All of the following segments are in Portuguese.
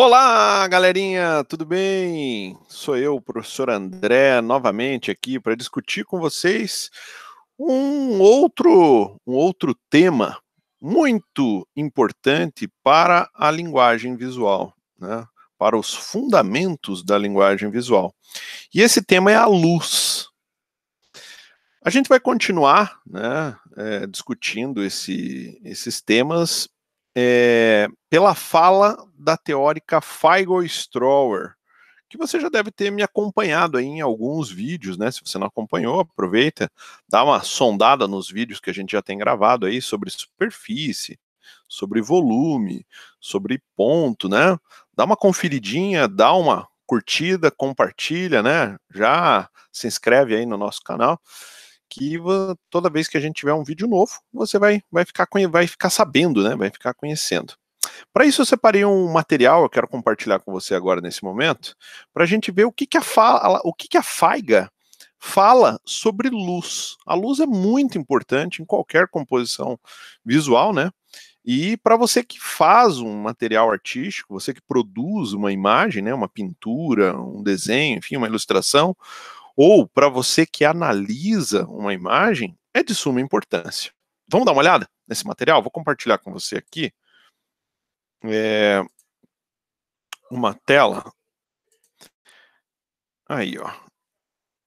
Olá, galerinha, tudo bem? Sou eu, o professor André, novamente aqui para discutir com vocês um outro, um outro tema muito importante para a linguagem visual, né? para os fundamentos da linguagem visual. E esse tema é a luz. A gente vai continuar né, é, discutindo esse, esses temas é, pela fala da teórica Feigl Strower, que você já deve ter me acompanhado aí em alguns vídeos, né? Se você não acompanhou, aproveita, dá uma sondada nos vídeos que a gente já tem gravado aí sobre superfície, sobre volume, sobre ponto, né? Dá uma conferidinha, dá uma curtida, compartilha, né? Já se inscreve aí no nosso canal que toda vez que a gente tiver um vídeo novo, você vai, vai, ficar, vai ficar sabendo, né? Vai ficar conhecendo. Para isso, eu separei um material, eu quero compartilhar com você agora nesse momento, para a gente ver o que, que a fala, o que, que a Faiga fala sobre luz. A luz é muito importante em qualquer composição visual, né? E para você que faz um material artístico, você que produz uma imagem, né, uma pintura, um desenho, enfim, uma ilustração, ou para você que analisa uma imagem, é de suma importância. Vamos dar uma olhada nesse material? Vou compartilhar com você aqui é, uma tela. Aí, ó.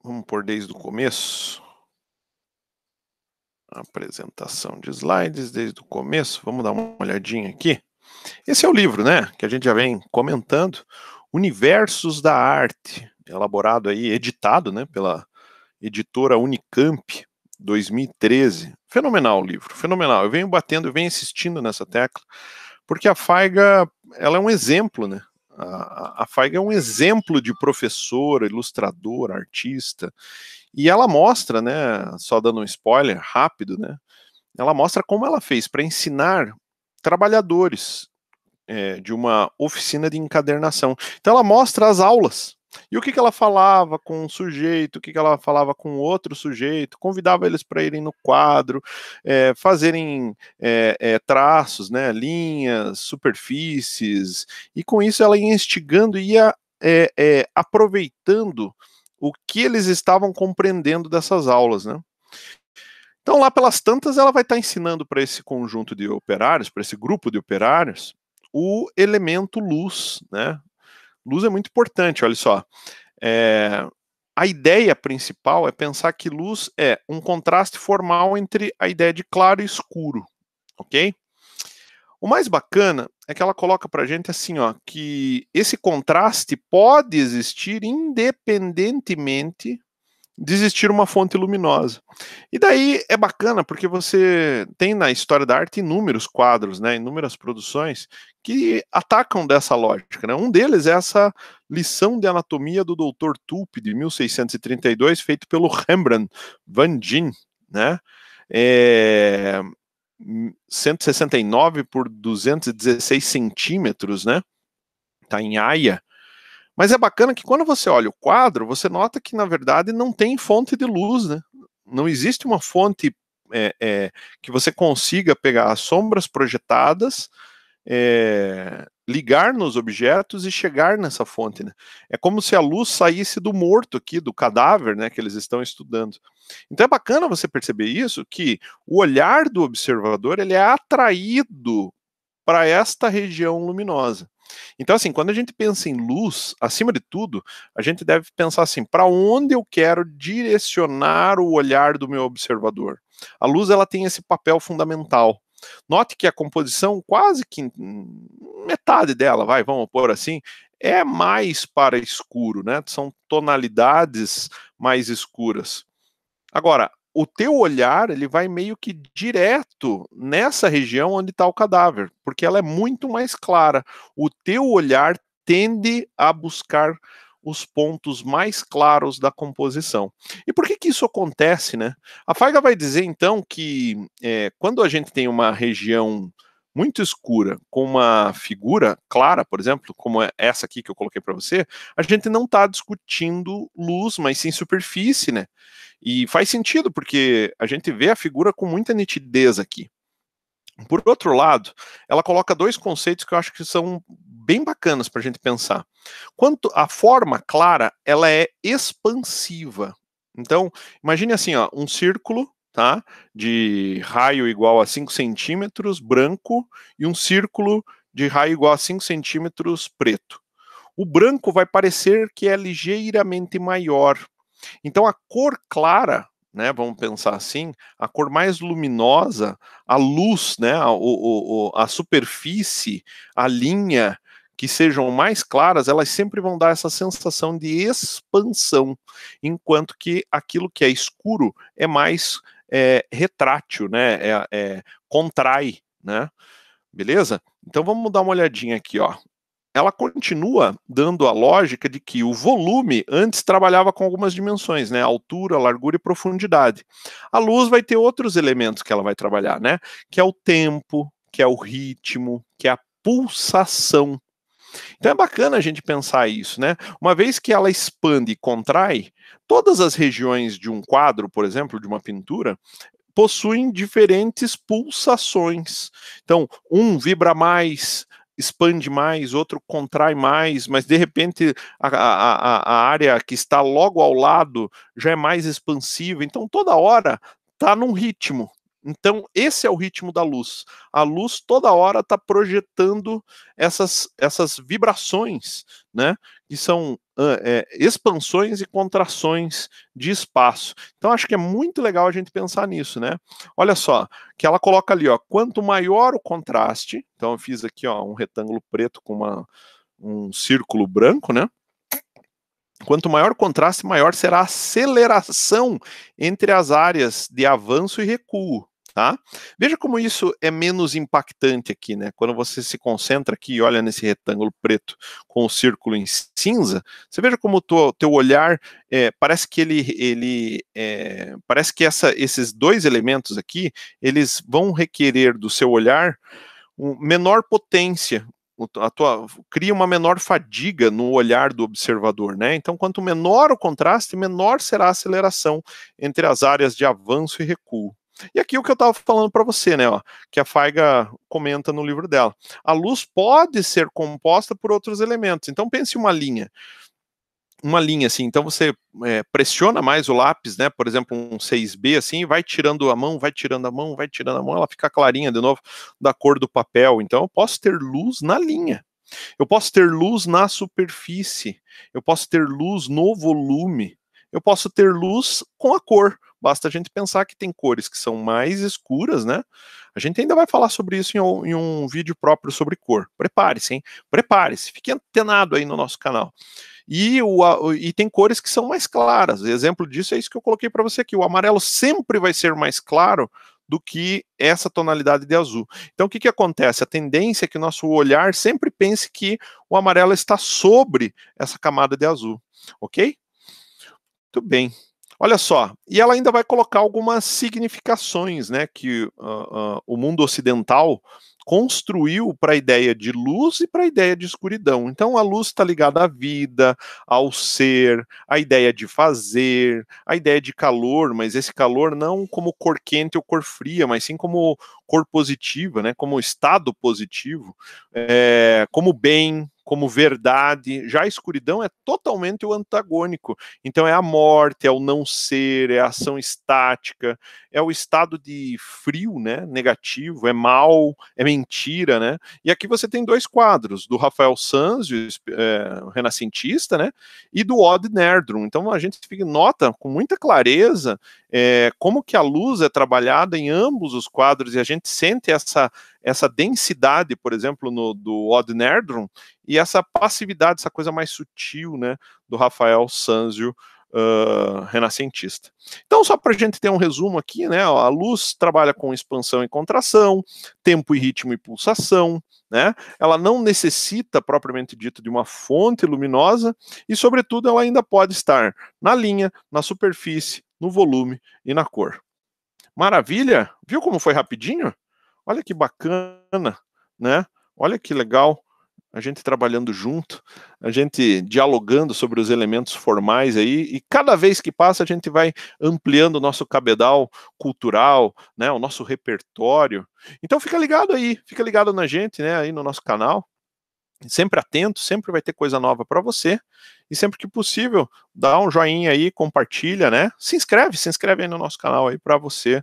Vamos por desde o começo. Apresentação de slides desde o começo. Vamos dar uma olhadinha aqui. Esse é o livro, né? Que a gente já vem comentando. Universos da Arte, elaborado aí, editado, né, pela editora Unicamp, 2013. Fenomenal o livro, fenomenal. Eu venho batendo, eu venho insistindo nessa tecla, porque a Faiga, ela é um exemplo, né? A, a Faiga é um exemplo de professora, ilustradora, artista, e ela mostra, né, só dando um spoiler rápido, né? Ela mostra como ela fez para ensinar trabalhadores é, de uma oficina de encadernação. Então ela mostra as aulas e o que, que ela falava com um sujeito, o que, que ela falava com outro sujeito, convidava eles para irem no quadro, é, fazerem é, é, traços, né, linhas, superfícies, e com isso ela ia instigando, ia aproveitando o que eles estavam compreendendo dessas aulas, né? Então, lá pelas tantas, ela vai estar tá ensinando para esse conjunto de operários, para esse grupo de operários, o elemento luz, né? Luz é muito importante, olha só. É, a ideia principal é pensar que luz é um contraste formal entre a ideia de claro e escuro, ok? O mais bacana é que ela coloca para gente assim, ó, que esse contraste pode existir independentemente desistir uma fonte luminosa. E daí é bacana porque você tem na história da arte inúmeros quadros, né, inúmeras produções que atacam dessa lógica. Né? Um deles é essa lição de anatomia do Dr. Tulpe de 1632, feito pelo Rembrandt Van Dien, né? É... 169 por 216 centímetros, né? Tá em Haia mas é bacana que quando você olha o quadro, você nota que, na verdade, não tem fonte de luz, né? Não existe uma fonte é, é, que você consiga pegar as sombras projetadas, é, ligar nos objetos e chegar nessa fonte. Né? É como se a luz saísse do morto aqui, do cadáver né, que eles estão estudando. Então é bacana você perceber isso, que o olhar do observador ele é atraído para esta região luminosa. Então, assim, quando a gente pensa em luz, acima de tudo, a gente deve pensar assim: para onde eu quero direcionar o olhar do meu observador? A luz ela tem esse papel fundamental. Note que a composição, quase que metade dela, vai, vamos pôr assim, é mais para escuro, né? São tonalidades mais escuras. Agora, o teu olhar ele vai meio que direto nessa região onde está o cadáver, porque ela é muito mais clara. O teu olhar tende a buscar os pontos mais claros da composição. E por que, que isso acontece, né? A Faiga vai dizer então que é, quando a gente tem uma região muito escura com uma figura clara, por exemplo, como é essa aqui que eu coloquei para você, a gente não está discutindo luz, mas sim superfície, né? E faz sentido, porque a gente vê a figura com muita nitidez aqui. Por outro lado, ela coloca dois conceitos que eu acho que são bem bacanas para a gente pensar. Quanto à forma clara, ela é expansiva. Então, imagine assim, ó, um círculo tá? De raio igual a 5 centímetros, branco, e um círculo de raio igual a 5 centímetros, preto. O branco vai parecer que é ligeiramente maior. Então, a cor clara, né, vamos pensar assim, a cor mais luminosa, a luz, né, a, o, a superfície, a linha que sejam mais claras, elas sempre vão dar essa sensação de expansão, enquanto que aquilo que é escuro é mais é, retrátil, né? É, é, contrai, né? Beleza? Então vamos dar uma olhadinha aqui, ó. Ela continua dando a lógica de que o volume antes trabalhava com algumas dimensões, né? Altura, largura e profundidade. A luz vai ter outros elementos que ela vai trabalhar, né? Que é o tempo, que é o ritmo, que é a pulsação. Então é bacana a gente pensar isso, né? Uma vez que ela expande e contrai, Todas as regiões de um quadro, por exemplo, de uma pintura, possuem diferentes pulsações. Então, um vibra mais, expande mais, outro contrai mais, mas de repente a, a, a área que está logo ao lado já é mais expansiva. Então, toda hora está num ritmo. Então, esse é o ritmo da luz. A luz toda hora está projetando essas, essas vibrações, né? Que são é, expansões e contrações de espaço. Então, acho que é muito legal a gente pensar nisso, né? Olha só, que ela coloca ali, ó, quanto maior o contraste, então eu fiz aqui, ó, um retângulo preto com uma, um círculo branco, né? Quanto maior o contraste, maior será a aceleração entre as áreas de avanço e recuo. Tá? Veja como isso é menos impactante aqui, né? Quando você se concentra aqui e olha nesse retângulo preto com o círculo em cinza, você veja como o teu, olhar é, parece que ele, ele é, parece que essa, esses dois elementos aqui eles vão requerer do seu olhar menor potência tua, cria uma menor fadiga no olhar do observador, né? Então, quanto menor o contraste, menor será a aceleração entre as áreas de avanço e recuo. E aqui o que eu estava falando para você, né, ó, que a Faiga comenta no livro dela. A luz pode ser composta por outros elementos. Então pense uma linha uma linha assim, então você é, pressiona mais o lápis, né? Por exemplo, um 6B assim, vai tirando a mão, vai tirando a mão, vai tirando a mão, ela fica clarinha de novo da cor do papel. Então eu posso ter luz na linha. Eu posso ter luz na superfície. Eu posso ter luz no volume. Eu posso ter luz com a cor. Basta a gente pensar que tem cores que são mais escuras, né? A gente ainda vai falar sobre isso em um, em um vídeo próprio sobre cor. Prepare-se, hein? Prepare-se, fique antenado aí no nosso canal. E, o, e tem cores que são mais claras. Exemplo disso é isso que eu coloquei para você aqui. O amarelo sempre vai ser mais claro do que essa tonalidade de azul. Então, o que, que acontece? A tendência é que o nosso olhar sempre pense que o amarelo está sobre essa camada de azul, ok? Muito bem. Olha só, e ela ainda vai colocar algumas significações né, que uh, uh, o mundo ocidental construiu para a ideia de luz e para a ideia de escuridão. Então, a luz está ligada à vida, ao ser, à ideia de fazer, à ideia de calor, mas esse calor não como cor quente ou cor fria, mas sim como cor positiva, né, como estado positivo, é, como bem, como verdade. Já a escuridão é totalmente o antagônico. Então é a morte, é o não ser, é a ação estática, é o estado de frio, né? Negativo, é mal, é mentira, né? E aqui você tem dois quadros, do Rafael Sanzio, é, eh, renascentista, né? E do Odd Nerdrum. Então a gente nota com muita clareza é, como que a luz é trabalhada em ambos os quadros e a gente sente essa essa densidade, por exemplo, no, do Odd Nerdrum, e essa passividade, essa coisa mais sutil, né, do Rafael Sanzio, Uh, renascentista. Então, só para a gente ter um resumo aqui, né? Ó, a luz trabalha com expansão e contração, tempo e ritmo e pulsação, né? Ela não necessita, propriamente dito, de uma fonte luminosa e, sobretudo, ela ainda pode estar na linha, na superfície, no volume e na cor. Maravilha! Viu como foi rapidinho? Olha que bacana, né? Olha que legal a gente trabalhando junto, a gente dialogando sobre os elementos formais aí, e cada vez que passa a gente vai ampliando o nosso cabedal cultural, né, o nosso repertório. Então fica ligado aí, fica ligado na gente, né, aí no nosso canal. Sempre atento, sempre vai ter coisa nova para você. E sempre que possível, dá um joinha aí, compartilha, né? Se inscreve, se inscreve aí no nosso canal aí para você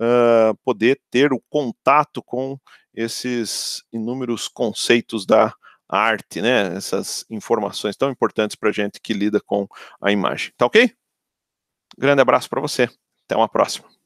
uh, poder ter o contato com esses inúmeros conceitos da arte, né? Essas informações tão importantes para a gente que lida com a imagem. Tá ok? Grande abraço para você. Até uma próxima.